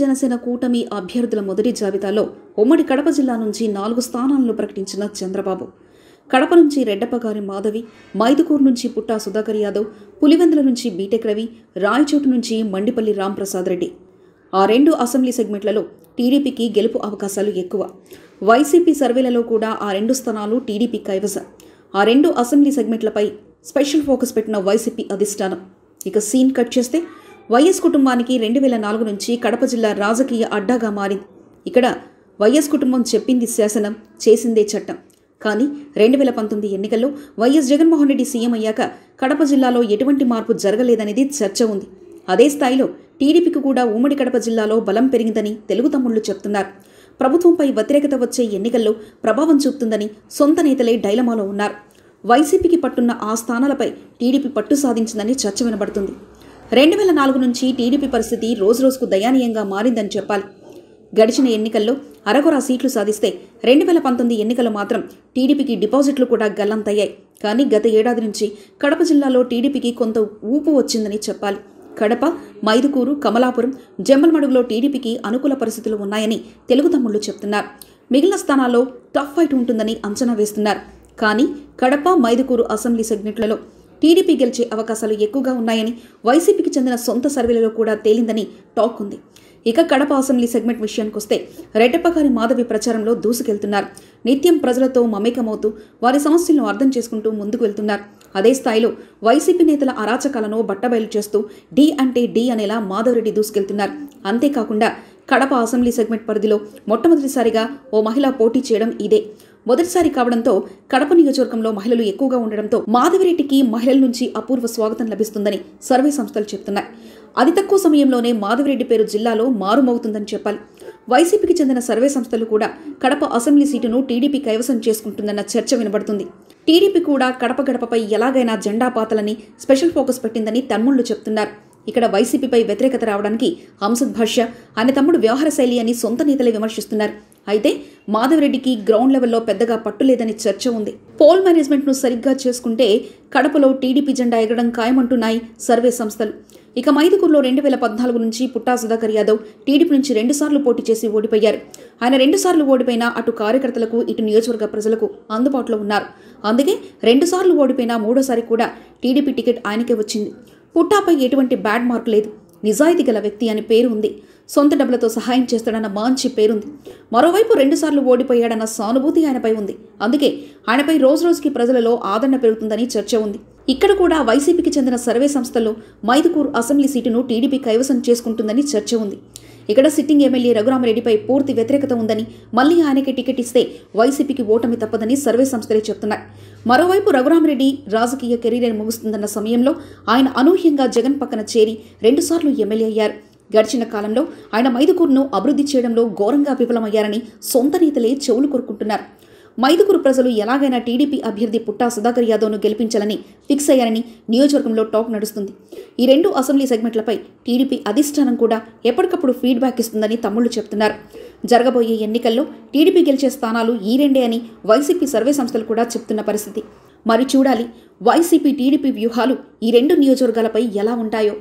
జనసేన కూటమి అభ్యర్థుల మొదటి జాబితాలో ఉమ్మడి కడప జిల్లా నుంచి నాలుగు స్థానాలను ప్రకటించిన చంద్రబాబు కడప నుంచి రెడ్డప్పగారి మాధవి మైదుకూరు నుంచి పుట్టా సుధాకర్ యాదవ్ పులివెందుల నుంచి బీటెక్ రవి రాయచోటు నుంచి మండిపల్లి రాంప్రసాద్ రెడ్డి ఆ రెండు అసెంబ్లీ సెగ్మెంట్లలో టీడీపీకి గెలుపు అవకాశాలు ఎక్కువ వైసీపీ సర్వేలలో కూడా ఆ రెండు స్థానాలు టీడీపీ కైవస ఆ రెండు అసెంబ్లీ సెగ్మెంట్లపై స్పెషల్ ఫోకస్ పెట్టిన వైసీపీ అధిష్టానం ఇక సీన్ కట్ చేస్తే వైఎస్ కుటుంబానికి రెండు వేల నాలుగు నుంచి కడప జిల్లా రాజకీయ అడ్డాగా మారింది ఇక్కడ వైఎస్ కుటుంబం చెప్పింది శాసనం చేసిందే చట్టం కానీ రెండు వేల పంతొమ్మిది ఎన్నికల్లో వైఎస్ జగన్మోహన్ రెడ్డి సీఎం అయ్యాక కడప జిల్లాలో ఎటువంటి మార్పు జరగలేదనేది చర్చ ఉంది అదే స్థాయిలో టీడీపీకి కూడా ఉమ్మడి కడప జిల్లాలో బలం పెరిగిందని తెలుగు తమ్ముళ్లు చెప్తున్నారు ప్రభుత్వంపై వ్యతిరేకత వచ్చే ఎన్నికల్లో ప్రభావం చూపుతుందని సొంత నేతలే డైలమాలో ఉన్నారు వైసీపీకి పట్టున్న ఆ స్థానాలపై టీడీపీ పట్టు సాధించిందని చర్చ వినబడుతుంది రెండు వేల నాలుగు నుంచి టీడీపీ పరిస్థితి రోజురోజుకు దయానీయంగా మారిందని చెప్పాలి గడిచిన ఎన్నికల్లో అరగొరా సీట్లు సాధిస్తే రెండు వేల పంతొమ్మిది ఎన్నికలు మాత్రం టీడీపీకి డిపాజిట్లు కూడా గల్లంతయ్యాయి కానీ గత ఏడాది నుంచి కడప జిల్లాలో టీడీపీకి కొంత ఊపు వచ్చిందని చెప్పాలి కడప మైదుకూరు కమలాపురం జమ్మలమడుగులో టీడీపీకి అనుకూల పరిస్థితులు ఉన్నాయని తెలుగు తమ్ముళ్ళు చెప్తున్నారు మిగిలిన స్థానాల్లో టఫ్ ఫైట్ ఉంటుందని అంచనా వేస్తున్నారు కానీ కడప మైదుకూరు అసెంబ్లీ సెగ్మెంట్లలో టీడీపీ గెలిచే అవకాశాలు ఎక్కువగా ఉన్నాయని వైసీపీకి చెందిన సొంత సర్వేలలో కూడా తేలిందని టాక్ ఉంది ఇక కడప అసెంబ్లీ సెగ్మెంట్ విషయానికి వస్తే రెడ్డప్పగారి మాధవి ప్రచారంలో దూసుకెళ్తున్నారు నిత్యం ప్రజలతో మమేకమవుతూ వారి సమస్యలను అర్థం చేసుకుంటూ ముందుకు వెళ్తున్నారు అదే స్థాయిలో వైసీపీ నేతల అరాచకాలను బట్టబయలు చేస్తూ డి అంటే డి అనేలా మాధవరెడ్డి దూసుకెళ్తున్నారు అంతేకాకుండా కడప అసెంబ్లీ సెగ్మెంట్ పరిధిలో మొట్టమొదటిసారిగా ఓ మహిళ పోటీ చేయడం ఇదే మొదటిసారి కావడంతో కడప నియోజకవర్గంలో మహిళలు ఎక్కువగా ఉండడంతో మాధవిరెడ్డికి మహిళల నుంచి అపూర్వ స్వాగతం లభిస్తుందని సర్వే సంస్థలు చెబుతున్నాయి అతి తక్కువ సమయంలోనే మాధవిరెడ్డి పేరు జిల్లాలో మారుమవుతుందని చెప్పాలి వైసీపీకి చెందిన సర్వే సంస్థలు కూడా కడప అసెంబ్లీ సీటును టీడీపీ కైవసం చేసుకుంటుందన్న చర్చ వినబడుతుంది టీడీపీ కూడా కడప గడపపై ఎలాగైనా జెండా పాతలని స్పెషల్ ఫోకస్ పెట్టిందని తమ్ముళ్లు చెప్తున్నారు ఇక్కడ వైసీపీపై వ్యతిరేకత రావడానికి హంసద్ భాష్య అనే తమ్ముడు వ్యవహార శైలి అని సొంత నేతలే విమర్శిస్తున్నారు అయితే మాధవరెడ్డికి గ్రౌండ్ లెవెల్లో పెద్దగా పట్టులేదని చర్చ ఉంది పోల్ మేనేజ్మెంట్ను సరిగ్గా చేసుకుంటే కడపలో టీడీపీ జెండా ఎగడం ఖాయమంటున్నాయి సర్వే సంస్థలు ఇక మైదుకూరులో రెండు వేల పద్నాలుగు నుంచి పుట్టా సుధాకర్ యాదవ్ టీడీపీ నుంచి రెండుసార్లు పోటీ చేసి ఓడిపోయారు ఆయన రెండుసార్లు ఓడిపోయినా అటు కార్యకర్తలకు ఇటు నియోజకవర్గ ప్రజలకు అందుబాటులో ఉన్నారు అందుకే రెండుసార్లు ఓడిపోయినా మూడోసారి కూడా టీడీపీ టికెట్ ఆయనకే వచ్చింది పుట్టాపై ఎటువంటి బ్యాడ్ మార్క్ లేదు నిజాయితీ గల వ్యక్తి అని పేరు ఉంది సొంత డబ్బులతో సహాయం చేస్తాడన్న మంచి పేరుంది మరోవైపు రెండుసార్లు ఓడిపోయాడన్న సానుభూతి ఆయనపై ఉంది అందుకే ఆయనపై రోజుకి ప్రజలలో ఆదరణ పెరుగుతుందని చర్చ ఉంది ఇక్కడ కూడా వైసీపీకి చెందిన సర్వే సంస్థల్లో మైదుకూర్ అసెంబ్లీ సీటును టీడీపీ కైవసం చేసుకుంటుందని చర్చ ఉంది ఇక్కడ సిట్టింగ్ ఎమ్మెల్యే రఘురామరెడ్డిపై పూర్తి వ్యతిరేకత ఉందని మళ్లీ ఆయనకి టికెట్ ఇస్తే వైసీపీకి ఓటమి తప్పదని సర్వే సంస్థలే చెప్తున్నాయి మరోవైపు రఘురామరెడ్డి రాజకీయ కెరీర్ ముగుస్తుందన్న సమయంలో ఆయన అనూహ్యంగా జగన్ పక్కన చేరి రెండుసార్లు ఎమ్మెల్యే అయ్యారు గడిచిన కాలంలో ఆయన మైదుకూరును అభివృద్ధి చేయడంలో ఘోరంగా విఫలమయ్యారని సొంత నేతలే చెవులు కోరుకుంటున్నారు మైదుకూరు ప్రజలు ఎలాగైనా టీడీపీ అభ్యర్థి పుట్టా సుధాకర్ యాదవ్ను గెలిపించాలని ఫిక్స్ అయ్యారని నియోజకవర్గంలో టాక్ నడుస్తుంది ఈ రెండు అసెంబ్లీ సెగ్మెంట్లపై టీడీపీ అధిష్టానం కూడా ఎప్పటికప్పుడు ఫీడ్బ్యాక్ ఇస్తుందని తమ్ముళ్ళు చెబుతున్నారు జరగబోయే ఎన్నికల్లో టీడీపీ గెలిచే స్థానాలు ఈ రెండే అని వైసీపీ సర్వే సంస్థలు కూడా చెప్తున్న పరిస్థితి మరి చూడాలి వైసీపీ టీడీపీ వ్యూహాలు ఈ రెండు నియోజకవర్గాలపై ఎలా ఉంటాయో